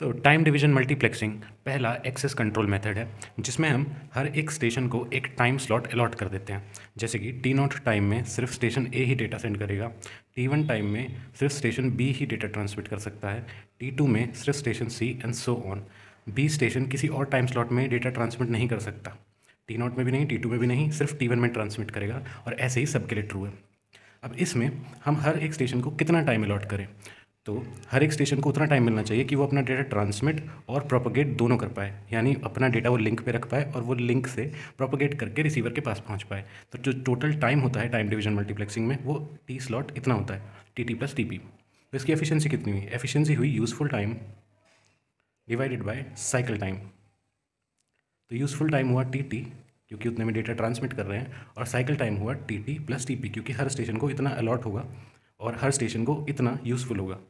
तो time division multiplexing पहला access control method है जिसमें हम हर एक स्टेशन को एक टाइम स्लॉट अलॉट कर देते हैं जैसे कि टी नॉट टाइम में सिर्फ स्टेशन ए ही डेटा सेंड करेगा टी वन टाइम में सिर्फ स्टेशन बी ही डेटा ट्रांसमिट कर सकता है टी टू में सिर्फ station C and so on B station किसी और टाइम स्लॉट में डेटा ट्रांसमिट नहीं कर सकता टी नॉट में भी नहीं टी टू में भी नहीं सिर्फ टी वन में ट्रांसमिट करेगा और ऐसे ही सबके लिए ट्रू है अब इसमें हम हर एक स्टेशन को कितना टाइम अलॉट करें तो हर एक स्टेशन को उतना टाइम मिलना चाहिए कि वो अपना डेटा ट्रांसमिट और प्रोपोगेट दोनों कर पाए यानी अपना डेटा वो लिंक पे रख पाए और वो लिंक से प्रोपोगेट करके रिसीवर के पास पहुंच पाए तो जो टोटल टाइम होता है टाइम डिवीजन मल्टीप्लेक्सिंग में वो टी स्लॉट इतना होता है T T plus T P तो इसकी एफिशिएंसी कितनी हुई एफिशिएंसी हुई useful time divided by cycle time तो यूज़फुल टाइम हुआ टी टी क्योंकि उतने में डेटा ट्रांसमिट कर रहे हैं और साइकिल टाइम हुआ T T plus T P क्योंकि हर स्टेशन को इतना अलॉट होगा और हर स्टेशन को इतना यूज़फुल होगा